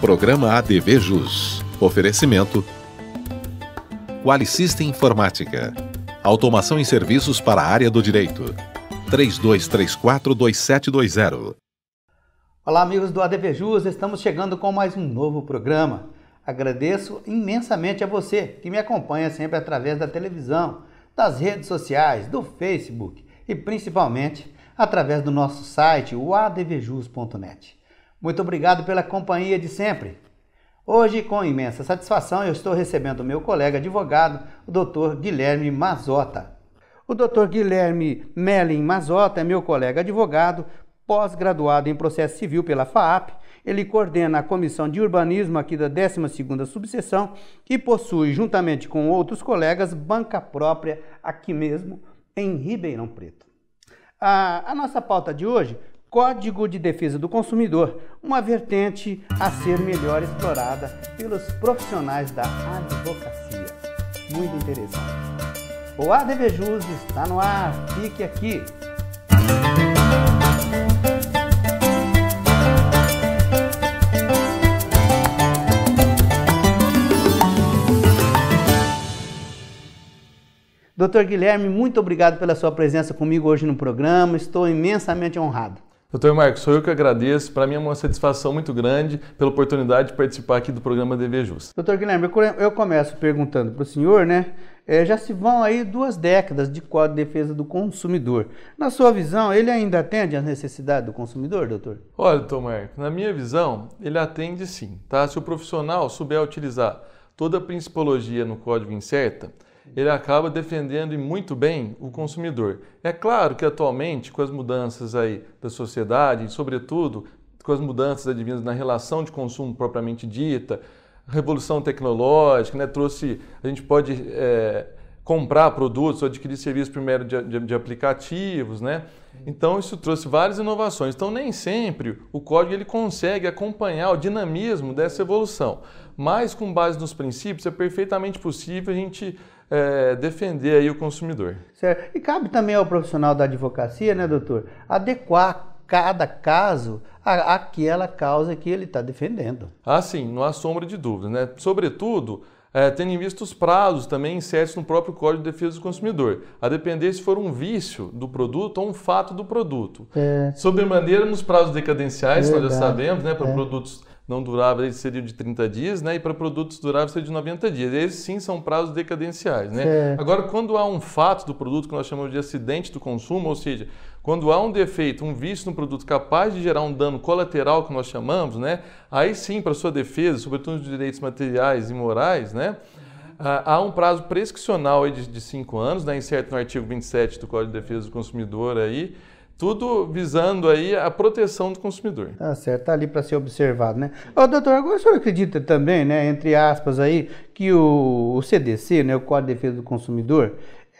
Programa ADV Jus. Oferecimento. Qualicista Informática. Automação em serviços para a área do direito. 32342720. Olá, amigos do ADV Jus. Estamos chegando com mais um novo programa. Agradeço imensamente a você que me acompanha sempre através da televisão, das redes sociais, do Facebook e principalmente através do nosso site, o advjus.net. Muito obrigado pela companhia de sempre. Hoje, com imensa satisfação, eu estou recebendo o meu colega advogado, o Dr. Guilherme Mazota. O Dr. Guilherme Melin Mazota é meu colega advogado, pós-graduado em processo civil pela FAAP. Ele coordena a Comissão de Urbanismo aqui da 12ª subseção e possui, juntamente com outros colegas, banca própria aqui mesmo em Ribeirão Preto. A, a nossa pauta de hoje Código de Defesa do Consumidor, uma vertente a ser melhor explorada pelos profissionais da advocacia. Muito interessante. O ADVJus está no ar, fique aqui. Doutor Guilherme, muito obrigado pela sua presença comigo hoje no programa. Estou imensamente honrado. Doutor Marcos, sou eu que agradeço. Para mim é uma satisfação muito grande pela oportunidade de participar aqui do programa DV Justa. Doutor Guilherme, eu começo perguntando para o senhor, né? É, já se vão aí duas décadas de Código de Defesa do Consumidor. Na sua visão, ele ainda atende às necessidades do consumidor, doutor? Olha, doutor Marcos, na minha visão, ele atende sim. Tá? Se o profissional souber utilizar toda a principologia no código incerta, ele acaba defendendo muito bem o consumidor. É claro que atualmente, com as mudanças aí da sociedade, sobretudo com as mudanças advindas na relação de consumo propriamente dita, revolução tecnológica, né, trouxe, a gente pode é, comprar produtos, adquirir serviços primeiro de, de, de, aplicativos, né? Então isso trouxe várias inovações. Então nem sempre o código ele consegue acompanhar o dinamismo dessa evolução, mas com base nos princípios é perfeitamente possível a gente é, defender aí o consumidor. Certo. E cabe também ao profissional da advocacia, né, doutor, adequar cada caso à, àquela causa que ele está defendendo. Ah, sim, não há sombra de dúvida, né? Sobretudo, é, tendo em vista os prazos também insertos no próprio Código de Defesa do Consumidor, a depender se for um vício do produto ou um fato do produto. É. Sobremaneira nos prazos decadenciais, é nós já sabemos, né, para é. produtos não duráveis seriam de 30 dias, né? E para produtos duráveis seriam de 90 dias. Esses sim são prazos decadenciais, né? Agora, quando há um fato do produto que nós chamamos de acidente do consumo, ou seja, quando há um defeito, um vício no produto capaz de gerar um dano colateral, que nós chamamos, né? Aí sim, para sua defesa, sobretudo nos direitos materiais e morais, né? Ah, há um prazo prescricional de 5 anos, né, no artigo 27 do Código de Defesa do Consumidor aí, tudo visando aí a proteção do consumidor. Tá certo, tá ali para ser observado, né? Ô, doutor, agora o senhor acredita também, né, entre aspas aí, que o, o CDC, né, o Código de Defesa do Consumidor,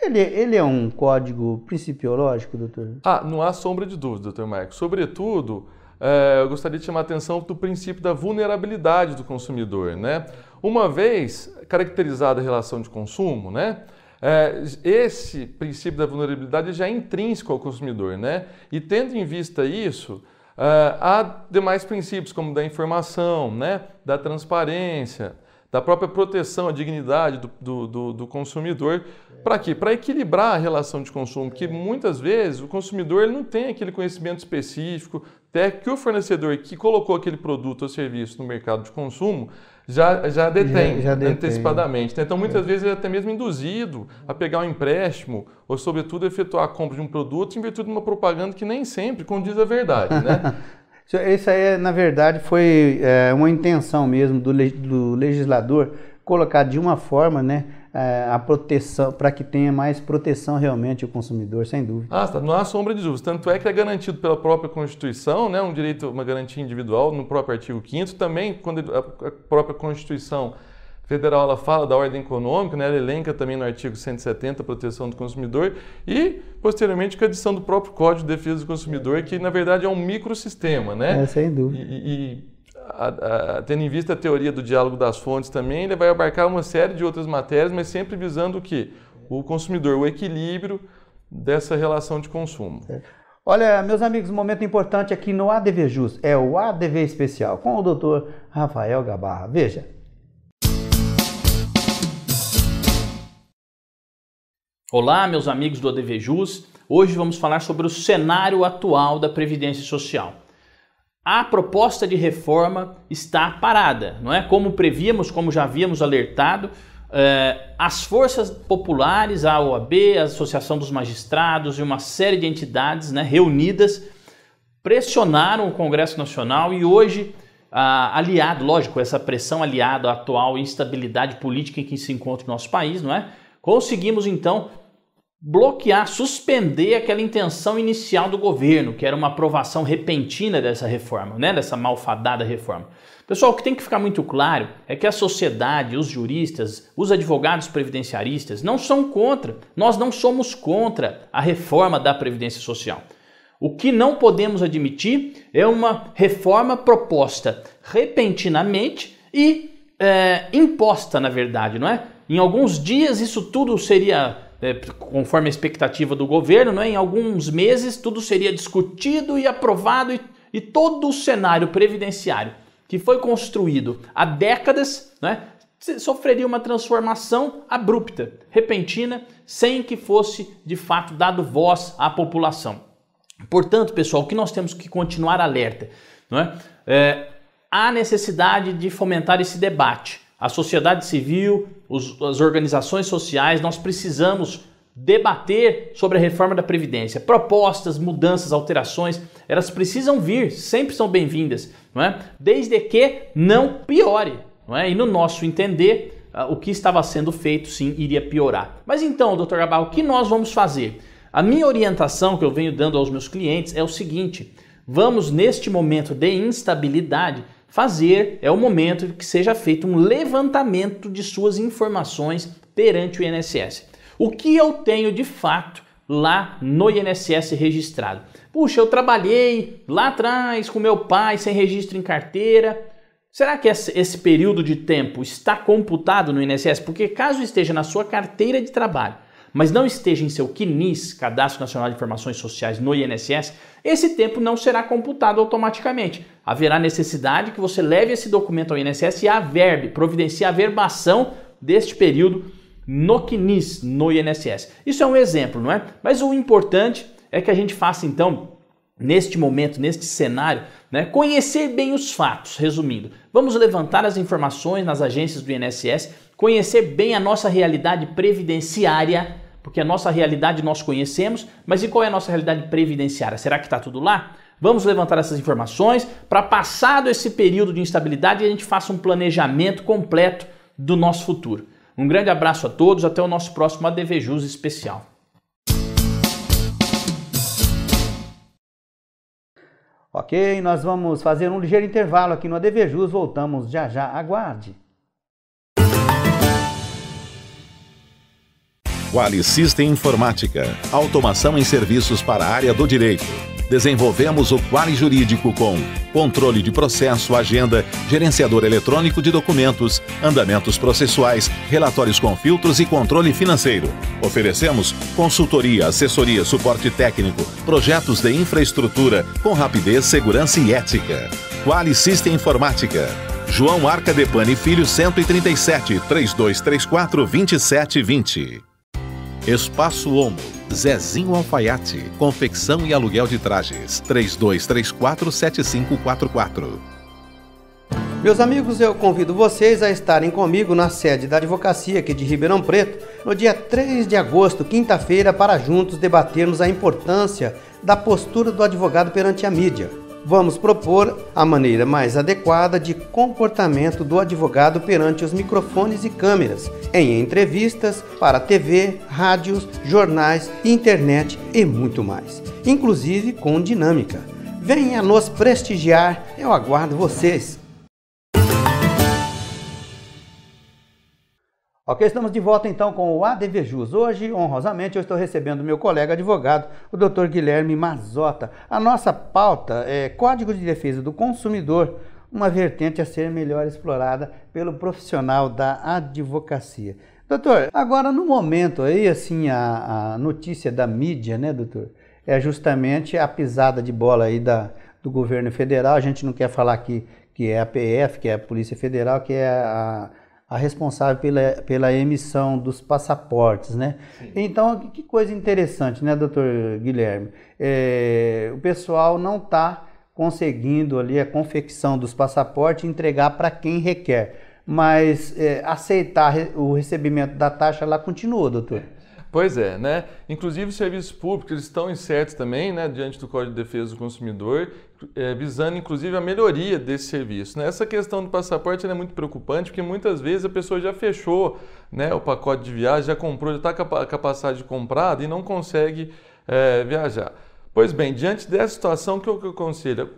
ele, ele, é um código principiológico, doutor? Ah, não há sombra de dúvida, doutor Marcos. Sobretudo, eh, eu gostaria de chamar a atenção do princípio da vulnerabilidade do consumidor, né? Uma vez caracterizada a relação de consumo, né? É, esse princípio da vulnerabilidade já é intrínseco ao consumidor, né? E tendo em vista isso, é, há demais princípios como da informação, né? Da transparência, da própria proteção à dignidade do, do, do, do consumidor. Para quê? Para equilibrar a relação de consumo, que muitas vezes o consumidor ele não tem aquele conhecimento específico, até que o fornecedor que colocou aquele produto ou serviço no mercado de consumo, já, já detém, já, já antecipadamente. Né? Então, muitas é. vezes, ele é até mesmo induzido a pegar um empréstimo ou, sobretudo, efetuar a compra de um produto em virtude de uma propaganda que nem sempre condiz a verdade, né? Isso aí, na verdade, foi é, uma intenção mesmo do, do legislador colocar de uma forma, né, é, a proteção, para que tenha mais proteção realmente o consumidor, sem dúvida. Ah, tá. não há sombra de dúvidas. Tanto é que é garantido pela própria Constituição, né, um direito, uma garantia individual no próprio artigo 5 também quando a própria Constituição Federal ela fala da ordem econômica, né, ela elenca também no artigo 170 a proteção do consumidor e, posteriormente, com a adição do próprio Código de Defesa do Consumidor, que na verdade é um microsistema, né? É, sem dúvida. E, e a, a, tendo em vista a teoria do diálogo das fontes também, ele vai abarcar uma série de outras matérias, mas sempre visando o que? O consumidor, o equilíbrio dessa relação de consumo. Olha, meus amigos, um momento importante aqui no ADV Jus é o ADV Especial com o Dr. Rafael Gabarra. Veja. Olá, meus amigos do ADV Jus. Hoje vamos falar sobre o cenário atual da Previdência Social a proposta de reforma está parada, não é? Como prevíamos, como já havíamos alertado, eh, as forças populares, a OAB, a Associação dos Magistrados e uma série de entidades né, reunidas pressionaram o Congresso Nacional e hoje, aliado, lógico, essa pressão aliada à atual instabilidade política em que se encontra o nosso país, não é? Conseguimos então bloquear, suspender aquela intenção inicial do governo, que era uma aprovação repentina dessa reforma, né, dessa malfadada reforma. Pessoal, o que tem que ficar muito claro é que a sociedade, os juristas, os advogados previdenciaristas não são contra, nós não somos contra a reforma da previdência social. O que não podemos admitir é uma reforma proposta repentinamente e é, imposta, na verdade, não é? Em alguns dias isso tudo seria é, conforme a expectativa do governo, né, em alguns meses tudo seria discutido e aprovado e, e todo o cenário previdenciário que foi construído há décadas né, sofreria uma transformação abrupta, repentina, sem que fosse de fato dado voz à população. Portanto, pessoal, o que nós temos que continuar alerta, não é? é há necessidade de fomentar esse debate a sociedade civil, os, as organizações sociais, nós precisamos debater sobre a reforma da Previdência. Propostas, mudanças, alterações, elas precisam vir, sempre são bem-vindas, não é? desde que não piore. Não é? E no nosso entender, ah, o que estava sendo feito sim iria piorar. Mas então, doutor Gabal, o que nós vamos fazer? A minha orientação que eu venho dando aos meus clientes é o seguinte: vamos, neste momento de instabilidade, fazer, é o momento que seja feito um levantamento de suas informações perante o INSS. O que eu tenho de fato lá no INSS registrado? Puxa, eu trabalhei lá atrás com meu pai sem registro em carteira. Será que esse período de tempo está computado no INSS? Porque caso esteja na sua carteira de trabalho, mas não esteja em seu CNIS, Cadastro Nacional de Informações Sociais no INSS, esse tempo não será computado automaticamente haverá necessidade que você leve esse documento ao INSS e averbe, providencie a verbação deste período no CNIS, no INSS. Isso é um exemplo, não é? Mas o importante é que a gente faça então neste momento, neste cenário, né? conhecer bem os fatos. Resumindo, vamos levantar as informações nas agências do INSS, conhecer bem a nossa realidade previdenciária, porque a nossa realidade nós conhecemos, mas e qual é a nossa realidade previdenciária? Será que está tudo lá? Vamos levantar essas informações para passado esse período de instabilidade a gente faça um planejamento completo do nosso futuro. Um grande abraço a todos, até o nosso próximo ADV Jus especial. Ok, nós vamos fazer um ligeiro intervalo aqui no ADV Jus, voltamos já já, aguarde. Qualicista Informática, automação em serviços para a área do direito desenvolvemos o Quali Jurídico com controle de processo, agenda, gerenciador eletrônico de documentos, andamentos processuais, relatórios com filtros e controle financeiro. Oferecemos consultoria, assessoria, suporte técnico, projetos de infraestrutura com rapidez, segurança e ética. Quali System Informática. João Arca Depani Filho 137 3234 2720. Espaço Ombro Zezinho Alfaiate. Confecção e aluguel de trajes. 32347544. Meus amigos, eu convido vocês a estarem comigo na sede da advocacia aqui de Ribeirão Preto no dia 3 de agosto, quinta-feira, para juntos debatermos a importância da postura do advogado perante a mídia vamos propor a maneira mais adequada de comportamento do advogado perante os microfones e câmeras, em entrevistas para TV, rádios, jornais, internet e muito mais, inclusive com dinâmica. Venha nos prestigiar, eu aguardo vocês. Ok, estamos de volta então com o ADV Jus. Hoje, honrosamente, eu estou recebendo meu colega advogado, o Dr. Guilherme Mazota. A nossa pauta é Código de Defesa do Consumidor, uma vertente a ser melhor explorada pelo profissional da advocacia. Doutor, agora no momento aí, assim, a, a notícia da mídia, né, doutor, é justamente a pisada de bola aí da, do governo federal. A gente não quer falar aqui que é a PF, que é a Polícia Federal, que é a a responsável pela, pela emissão dos passaportes, né? Sim. Então, que coisa interessante, né, doutor Guilherme? É, o pessoal não está conseguindo ali a confecção dos passaportes entregar para quem requer, mas é, aceitar o recebimento da taxa lá continua, doutor? É. Pois é, né? Inclusive os serviços públicos estão incertos também, né, diante do Código de Defesa do Consumidor, é, visando inclusive a melhoria desse serviço. Né? Essa questão do passaporte é muito preocupante, porque muitas vezes a pessoa já fechou, né, o pacote de viagem, já comprou, já está com a passagem comprada e não consegue é, viajar. Pois bem, diante dessa situação, o que eu aconselho?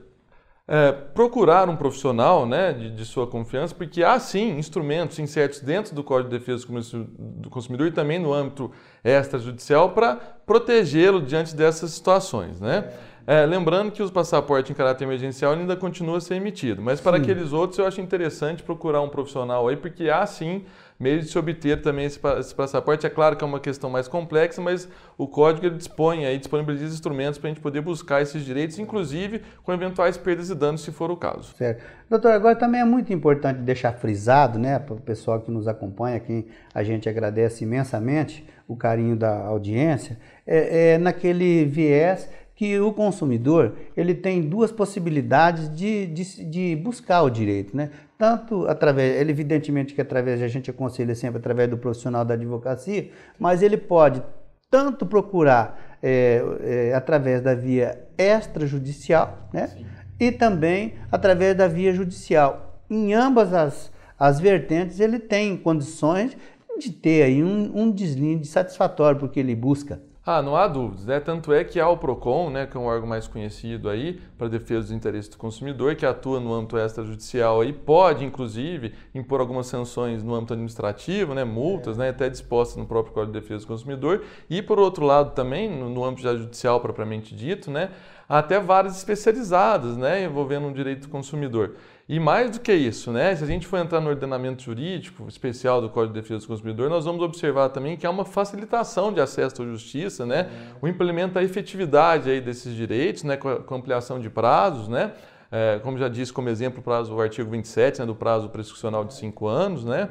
é, procurar um profissional né, de, de, sua confiança, porque há sim instrumentos incertos dentro do Código de Defesa do Consumidor e também no âmbito extrajudicial para protegê-lo diante dessas situações. Né? É, lembrando que os passaportes em caráter emergencial ainda continua a ser emitido, mas para sim. aqueles outros eu acho interessante procurar um profissional aí, porque há sim meio de se obter também esse, esse passaporte. É claro que é uma questão mais complexa, mas o código ele dispõe aí, disponibiliza instrumentos para a gente poder buscar esses direitos, inclusive com eventuais perdas e danos, se for o caso. Certo. Doutor, agora também é muito importante deixar frisado, né, para o pessoal que nos acompanha, quem a gente agradece imensamente o carinho da audiência, é, é naquele viés que o consumidor ele tem duas possibilidades de, de, de buscar o direito, né? Tanto através, ele evidentemente que através a gente aconselha sempre através do profissional da advocacia, mas ele pode tanto procurar é, é, através da via extrajudicial, né? Sim. E também através da via judicial. Em ambas as, as vertentes, ele tem condições de ter aí um, um deslize satisfatório porque ele busca. Ah, não há dúvidas, né? Tanto é que há o PROCON, né, que é um órgão mais conhecido aí para defesa dos interesses do consumidor, que atua no âmbito extrajudicial aí, pode, inclusive, impor algumas sanções no âmbito administrativo, né, multas, é. né, até dispostas no próprio Código de Defesa do Consumidor. E, por outro lado, também, no, no âmbito judicial propriamente dito, né, até várias especializadas, né, envolvendo o direito do consumidor. E mais do que isso, né? Se a gente for entrar no ordenamento jurídico especial do Código de Defesa do Consumidor, nós vamos observar também que há uma facilitação de acesso à justiça, né? O implementa a efetividade aí desses direitos, né? Com a ampliação de prazos, né? É, como já disse como exemplo o prazo do artigo 27, né? Do prazo prescricional de cinco anos, né?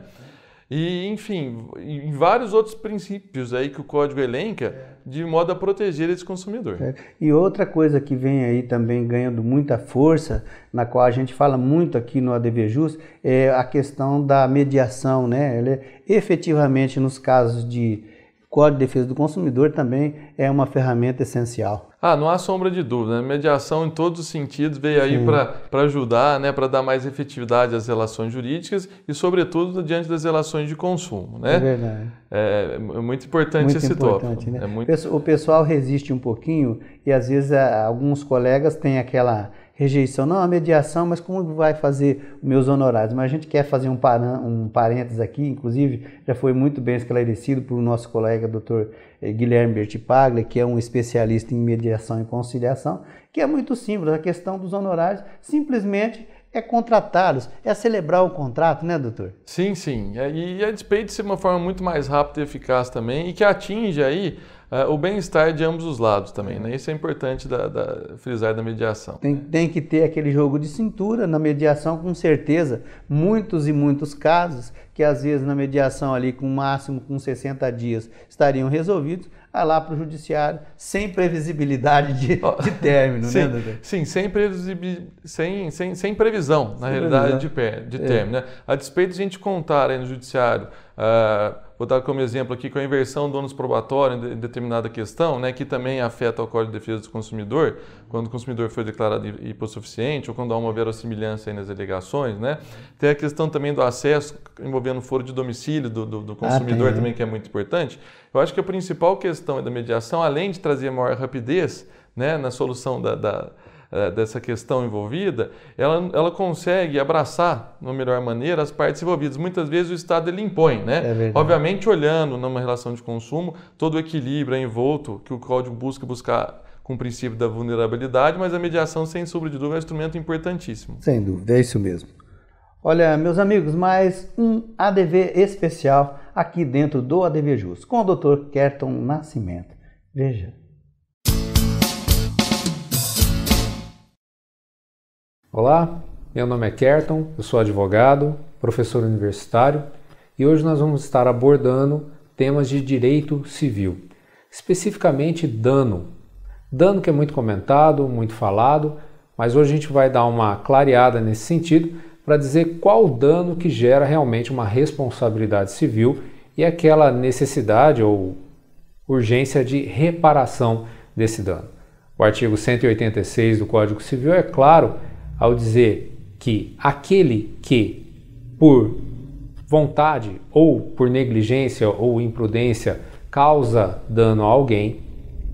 E, enfim, em vários outros princípios aí que o código elenca é. de modo a proteger esse consumidor. É. E outra coisa que vem aí também ganhando muita força, na qual a gente fala muito aqui no ADV Jus, é a questão da mediação, né? Ela é, efetivamente nos casos de Código de Defesa do Consumidor também é uma ferramenta essencial. Ah, não há sombra de dúvida. Né? Mediação em todos os sentidos veio aí para ajudar, né? para dar mais efetividade às relações jurídicas e, sobretudo, diante das relações de consumo. Né? É verdade. É, é, é muito importante muito esse importante, tópico. Né? É muito... O pessoal resiste um pouquinho e, às vezes, alguns colegas têm aquela rejeição. Não, a mediação, mas como vai fazer meus honorários? Mas a gente quer fazer um, paran, um parênteses aqui, inclusive já foi muito bem esclarecido por nosso colega doutor eh, Guilherme Bertipaglia, que é um especialista em mediação e conciliação, que é muito simples, a questão dos honorários simplesmente é contratá-los, é celebrar o contrato, né, doutor? Sim, sim. É, e a despeito de ser uma forma muito mais rápida e eficaz também, e que atinge aí é, o bem-estar é de ambos os lados também, né? Isso é importante da, da, frisar da mediação. Tem, tem que ter aquele jogo de cintura na mediação, com certeza. Muitos e muitos casos que às vezes na mediação ali com máximo com 60 dias estariam resolvidos, a lá para o judiciário sem previsibilidade de, de término, né, sim, né, Doutor? Sim, sem, previsibil... sem, sem, sem previsão, na sem realidade, previsão. de, pé, de é. término. Né? A despeito de a gente contar aí no judiciário. Uh, Vou dar como exemplo aqui com a inversão do ônus probatório em determinada questão, né, que também afeta o Código de Defesa do Consumidor, quando o consumidor foi declarado hipossuficiente ou quando há uma verossimilhança nas alegações. Né? Tem a questão também do acesso envolvendo foro de domicílio do, do, do ah, consumidor ah, também, que é muito importante. Eu acho que a principal questão da mediação, além de trazer maior rapidez né, na solução da, da eh, dessa questão envolvida, ela, ela consegue abraçar, de uma melhor maneira, as partes envolvidas. Muitas vezes o Estado ele impõe, né? É Obviamente, olhando numa relação de consumo, todo o equilíbrio é envolto que o código busca buscar com o princípio da vulnerabilidade, mas a mediação, sem sombra de dúvida, é um instrumento importantíssimo. Sem dúvida, é isso mesmo. Olha, meus amigos, mais um ADV especial aqui dentro do ADV Justo, com o Dr. Kerton Nascimento. Veja, Olá, meu nome é Kerton, eu sou advogado, professor universitário e hoje nós vamos estar abordando temas de direito civil, especificamente dano. Dano que é muito comentado, muito falado, mas hoje a gente vai dar uma clareada nesse sentido para dizer qual dano que gera realmente uma responsabilidade civil e aquela necessidade ou urgência de reparação desse dano. O artigo 186 do Código Civil, é claro, ao dizer que aquele que, por vontade ou por negligência ou imprudência, causa dano a alguém,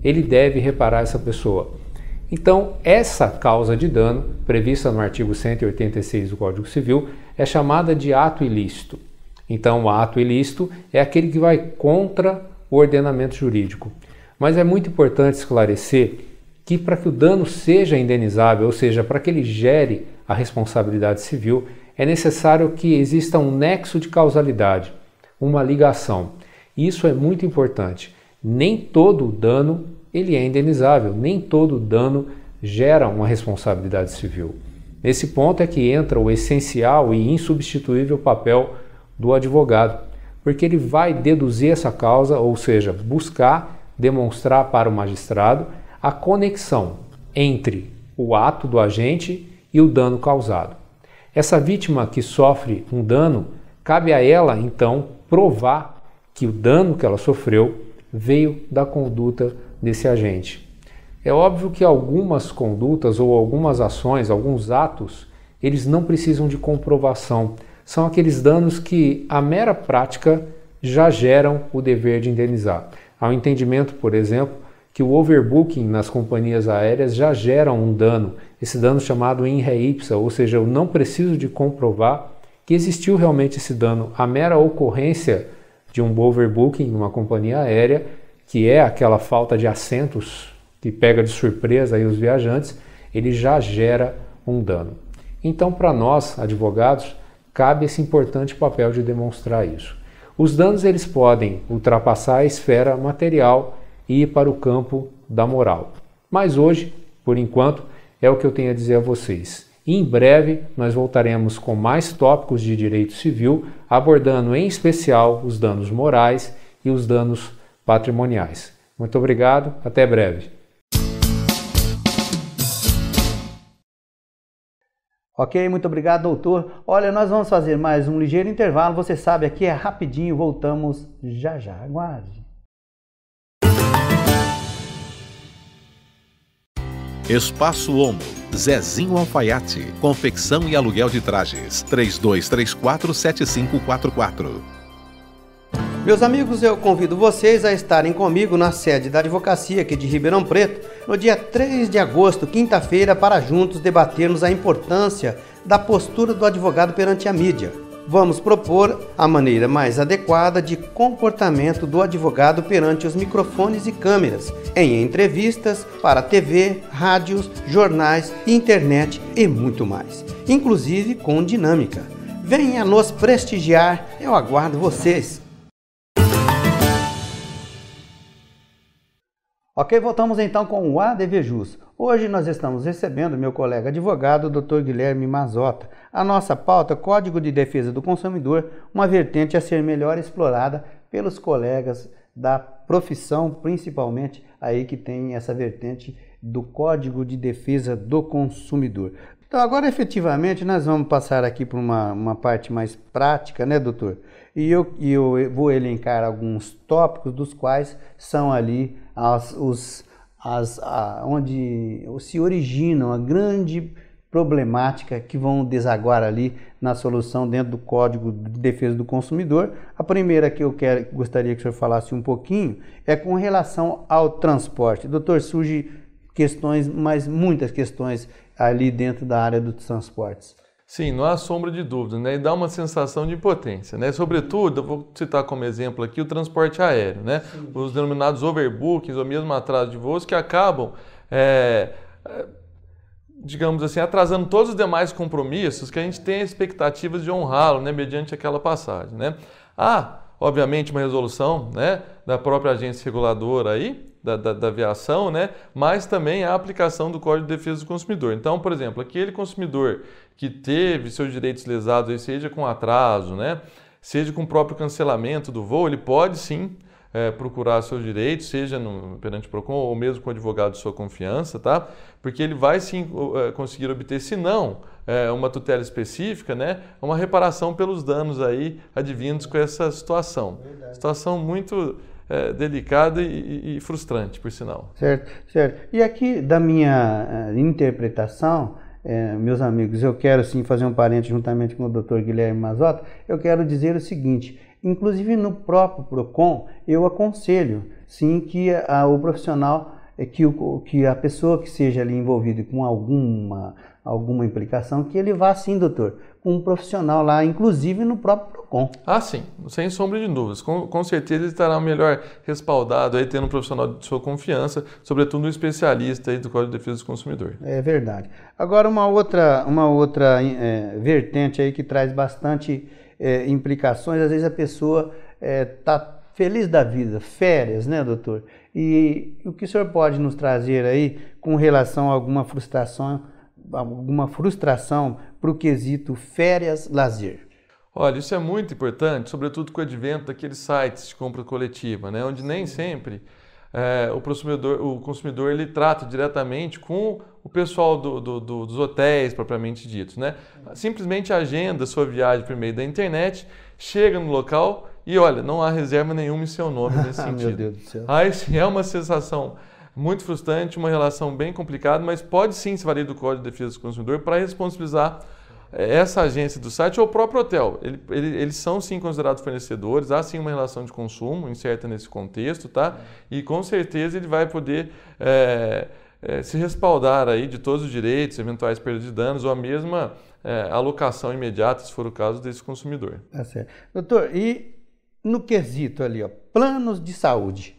ele deve reparar essa pessoa. Então, essa causa de dano, prevista no artigo 186 do Código Civil, é chamada de ato ilícito. Então, o ato ilícito é aquele que vai contra o ordenamento jurídico. Mas é muito importante esclarecer que para que o dano seja indenizável, ou seja, para que ele gere a responsabilidade civil, é necessário que exista um nexo de causalidade, uma ligação. Isso é muito importante. Nem todo dano ele é indenizável, nem todo dano gera uma responsabilidade civil. Nesse ponto é que entra o essencial e insubstituível papel do advogado, porque ele vai deduzir essa causa, ou seja, buscar demonstrar para o magistrado a conexão entre o ato do agente e o dano causado. Essa vítima que sofre um dano, cabe a ela então provar que o dano que ela sofreu veio da conduta desse agente. É óbvio que algumas condutas ou algumas ações, alguns atos, eles não precisam de comprovação. São aqueles danos que a mera prática já geram o dever de indenizar. Há um entendimento, por exemplo, que o overbooking nas companhias aéreas já gera um dano, esse dano chamado in re ipsa, ou seja, eu não preciso de comprovar que existiu realmente esse dano. A mera ocorrência de um overbooking em uma companhia aérea, que é aquela falta de assentos que pega de surpresa aí os viajantes, ele já gera um dano. Então, para nós, advogados, cabe esse importante papel de demonstrar isso. Os danos eles podem ultrapassar a esfera material e para o campo da moral. Mas hoje, por enquanto, é o que eu tenho a dizer a vocês. Em breve, nós voltaremos com mais tópicos de direito civil, abordando em especial os danos morais e os danos patrimoniais. Muito obrigado, até breve. Ok, muito obrigado, doutor. Olha, nós vamos fazer mais um ligeiro intervalo. Você sabe, aqui é rapidinho, voltamos já já. Aguarde. Espaço Homo, Zezinho Alfaiate, confecção e aluguel de trajes, 32347544. Meus amigos, eu convido vocês a estarem comigo na sede da advocacia aqui de Ribeirão Preto no dia 3 de agosto, quinta-feira, para juntos debatermos a importância da postura do advogado perante a mídia vamos propor a maneira mais adequada de comportamento do advogado perante os microfones e câmeras, em entrevistas para TV, rádios, jornais, internet e muito mais, inclusive com dinâmica. Venha nos prestigiar, eu aguardo vocês. Ok, voltamos então com o ADVJUS. Hoje nós estamos recebendo meu colega advogado, Dr. Guilherme Mazota. A nossa pauta, Código de Defesa do Consumidor, uma vertente a ser melhor explorada pelos colegas da profissão, principalmente aí que tem essa vertente do Código de Defesa do Consumidor. Então agora efetivamente nós vamos passar aqui para uma, uma parte mais prática, né, doutor? E eu, eu vou elencar alguns tópicos dos quais são ali as, os, as, a, onde se originam a grande problemática que vão desaguar ali na solução dentro do Código de Defesa do Consumidor. A primeira que eu quero, gostaria que o senhor falasse um pouquinho é com relação ao transporte. Doutor, surge questões, mas muitas questões ali dentro da área dos transportes. Sim, não há sombra de dúvida, né? E dá uma sensação de impotência, né? Sobretudo, eu vou citar como exemplo aqui o transporte aéreo, né? Sim. Os denominados overbookings ou mesmo atrasos de voos que acabam, é, digamos assim, atrasando todos os demais compromissos que a gente tem expectativas de honrá-lo, né? Mediante aquela passagem, né? Ah, obviamente, uma resolução né, da própria agência reguladora aí, da, da, da, aviação, né, mas também a aplicação do Código de Defesa do Consumidor. Então, por exemplo, aquele consumidor que teve seus direitos lesados, seja com atraso, né, seja com o próprio cancelamento do voo, ele pode sim é, procurar seus direitos, seja no, perante o PROCON ou mesmo com o advogado de sua confiança, tá? Porque ele vai sim é, conseguir obter, se não é, uma tutela específica, né? Uma reparação pelos danos aí advindos com essa situação. Verdade. Situação muito é, delicada e, e, frustrante, por sinal. Certo, certo. E aqui, da minha é, interpretação, é, meus amigos, eu quero sim fazer um parente juntamente com o Dr. Guilherme Mazotta, eu quero dizer o seguinte, Inclusive no próprio Procon, eu aconselho sim que a, o profissional é, que, o, que a pessoa que seja ali envolvida com alguma, alguma implicação, que ele vá sim, doutor, com um profissional lá, inclusive no próprio PROCON. Ah, sim, sem sombra de dúvidas. Com, com certeza ele estará melhor respaldado aí, tendo um profissional de sua confiança, sobretudo um especialista aí do Código de Defesa do Consumidor. É verdade. Agora, uma outra, uma outra é, vertente aí que traz bastante é, implicações. Às vezes a pessoa está é, feliz da vida, férias, né, doutor? E o que o senhor pode nos trazer aí com relação a alguma frustração, alguma frustração para o quesito férias-lazer? Olha, isso é muito importante, sobretudo com o advento daqueles sites de compra coletiva, né? onde nem sempre é, o consumidor, o consumidor ele trata diretamente com o pessoal do, do, do, dos hotéis propriamente ditos, né? Simplesmente agenda sua viagem por meio da internet, chega no local e olha, não há reserva nenhuma em seu nome nesse ah, sentido. Meu Deus do céu. Aí ah, é uma sensação muito frustrante, uma relação bem complicada, mas pode sim se valer do Código de Defesa do Consumidor para responsabilizar é essa agência do site ou o próprio hotel. Ele, ele, eles são sim considerados fornecedores, há sim uma relação de consumo incerta nesse contexto, tá? E com certeza ele vai poder é, é, se respaldar aí de todos os direitos, eventuais perdas de danos ou a mesma é, alocação imediata, se for o caso, desse consumidor. Tá certo. Doutor, e no quesito ali, ó, planos de saúde.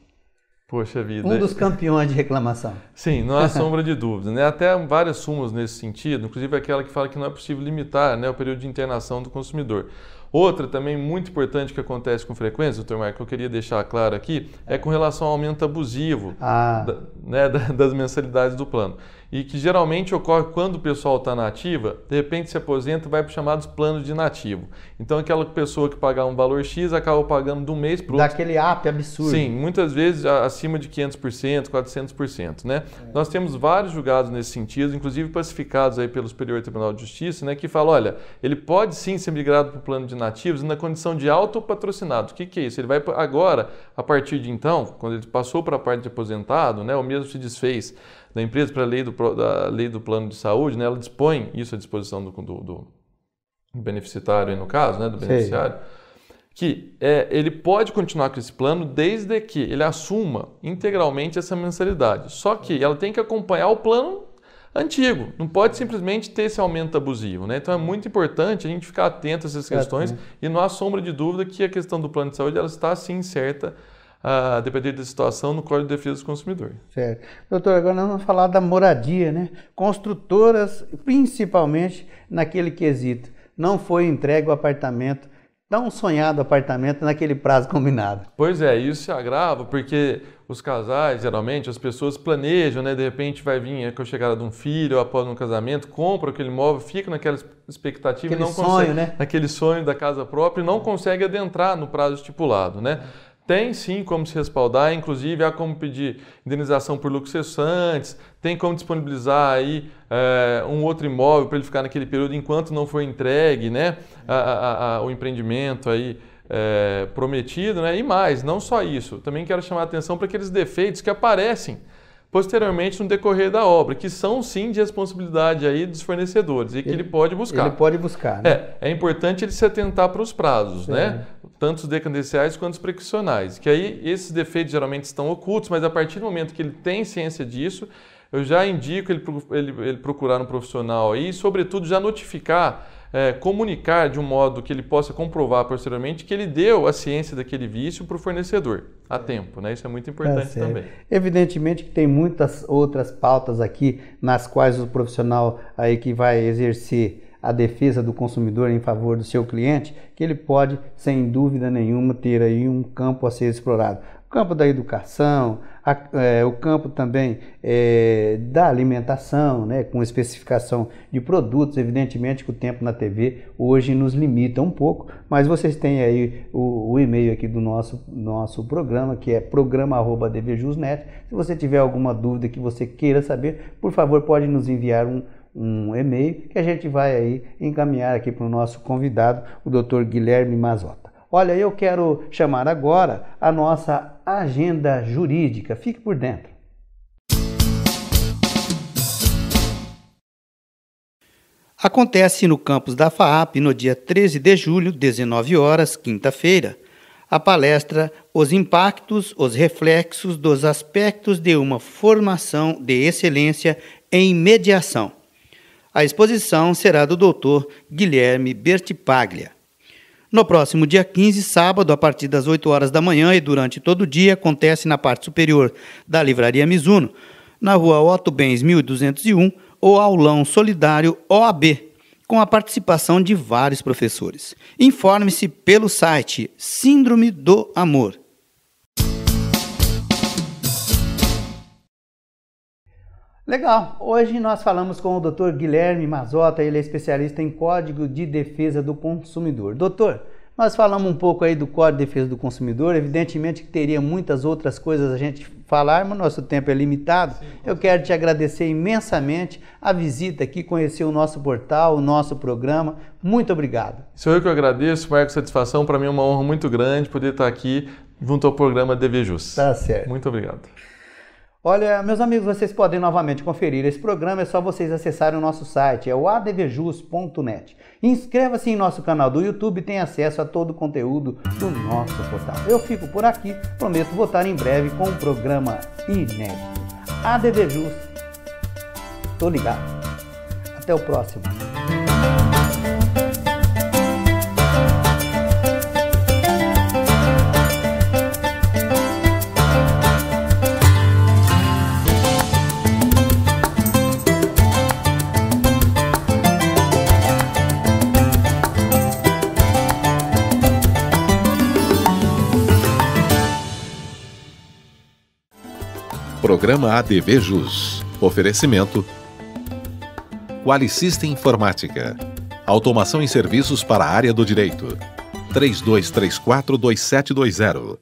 Poxa vida. Um é dos campeões de reclamação. Sim, não há sombra de dúvida. Né? Até várias sumos nesse sentido, inclusive aquela que fala que não é possível limitar né, o período de internação do consumidor. Outra também muito importante que acontece com frequência, doutor Marco, que eu queria deixar claro aqui, é com relação ao aumento abusivo ah. da, né, das mensalidades do plano. E que geralmente ocorre quando o pessoal está na ativa, de repente se aposenta e vai para os chamados planos de nativo. Então aquela pessoa que pagar um valor X acaba pagando de um mês para o outro. Daquele app absurdo. Sim, muitas vezes acima de 500%, 400%. Né? É. Nós temos vários julgados nesse sentido, inclusive pacificados aí pelo Superior Tribunal de Justiça, né, que fala, olha, ele pode sim ser migrado para o plano de nativos na condição de autopatrocinado. O que, que é isso? Ele vai agora, a partir de então, quando ele passou para a parte de aposentado, né, ou mesmo se desfez da empresa para a lei do, da lei do plano de saúde, né, ela dispõe isso à disposição do, do, do beneficiário, no caso, né, do beneficiário. Sei que é, ele pode continuar com esse plano desde que ele assuma integralmente essa mensalidade. Só que ela tem que acompanhar o plano antigo. Não pode simplesmente ter esse aumento abusivo. Né? Então é muito importante a gente ficar atento a essas questões é, e não há sombra de dúvida que a questão do plano de saúde ela está sim certa a ah, depender da situação no Código de Defesa do Consumidor. Certo. Doutor, agora nós vamos falar da moradia, né? Construtoras, principalmente naquele quesito, não foi entregue o apartamento, tão sonhado apartamento naquele prazo combinado. Pois é, isso se agrava porque os casais, geralmente, as pessoas planejam, né? De repente vai vir é com a chegada de um filho, após um casamento, compra aquele imóvel, fica naquela expectativa aquele não sonho, consegue, né? aquele sonho da casa própria e não consegue adentrar no prazo estipulado, né? Tem sim como se respaldar, inclusive há como pedir indenização por lucros cessantes, tem como disponibilizar aí é, um outro imóvel para ele ficar naquele período enquanto não for entregue, né? A, a, a, o empreendimento aí é, prometido, né? E mais, não só isso, também quero chamar a atenção para aqueles defeitos que aparecem posteriormente no decorrer da obra, que são sim de responsabilidade aí dos fornecedores e que ele, ele pode buscar. Ele pode buscar, né? É, é importante ele se atentar para os prazos, né? sim. né? Tanto os decadenciais quanto os precaucionais, que aí esses defeitos geralmente estão ocultos, mas a partir do momento que ele tem ciência disso, eu já indico ele, ele, ele procurar um profissional aí, e, sobretudo já notificar é, comunicar de um modo que ele possa comprovar posteriormente que ele deu a ciência daquele vício para o fornecedor a é. tempo, né? Isso é muito importante é também. Evidentemente que tem muitas outras pautas aqui nas quais o profissional aí que vai exercer a defesa do consumidor em favor do seu cliente, que ele pode, sem dúvida nenhuma, ter aí um campo a ser explorado. O campo da educação, a, é, o campo também é, da alimentação, né, com especificação de produtos, evidentemente que o tempo na TV hoje nos limita um pouco, mas vocês têm aí o, o e-mail aqui do nosso, nosso programa, que é programa.dvjusnet. Se você tiver alguma dúvida que você queira saber, por favor, pode nos enviar um, um e-mail que a gente vai aí encaminhar aqui para o nosso convidado, o Dr. Guilherme Mazota. Olha, eu quero chamar agora a nossa agenda jurídica. Fique por dentro. Acontece no campus da FAAP, no dia 13 de julho, 19 horas, quinta-feira, a palestra Os Impactos, os Reflexos dos Aspectos de uma Formação de Excelência em Mediação. A exposição será do Dr. Guilherme Bertipaglia. No próximo dia 15, sábado, a partir das 8 horas da manhã e durante todo o dia, acontece na parte superior da Livraria Mizuno, na rua Otto Bens 1201, o Aulão Solidário OAB, com a participação de vários professores. Informe-se pelo site Síndrome do Amor Legal! Hoje nós falamos com o Dr. Guilherme Mazota, ele é especialista em Código de Defesa do Consumidor. Doutor, nós falamos um pouco aí do Código de Defesa do Consumidor, evidentemente que teria muitas outras coisas a gente falar, mas nosso tempo é limitado. Sim, Eu quero te agradecer imensamente a visita aqui, conhecer o nosso portal, o nosso programa. Muito obrigado. Sou eu que agradeço, Marco, satisfação. Para mim é uma honra muito grande poder estar aqui junto ao programa DVJUS. Tá certo. Muito obrigado. Olha, meus amigos, vocês podem novamente conferir esse programa, é só vocês acessarem o nosso site, é o advjus.net. Inscreva-se em nosso canal do YouTube e tenha acesso a todo o conteúdo do nosso portal. Eu fico por aqui, prometo voltar em breve com um programa inédito. ADVJus, tô ligado. Até o próximo. Programa ADV Jus. Oferecimento. Qualicista Informática. Automação em serviços para a área do direito. 32342720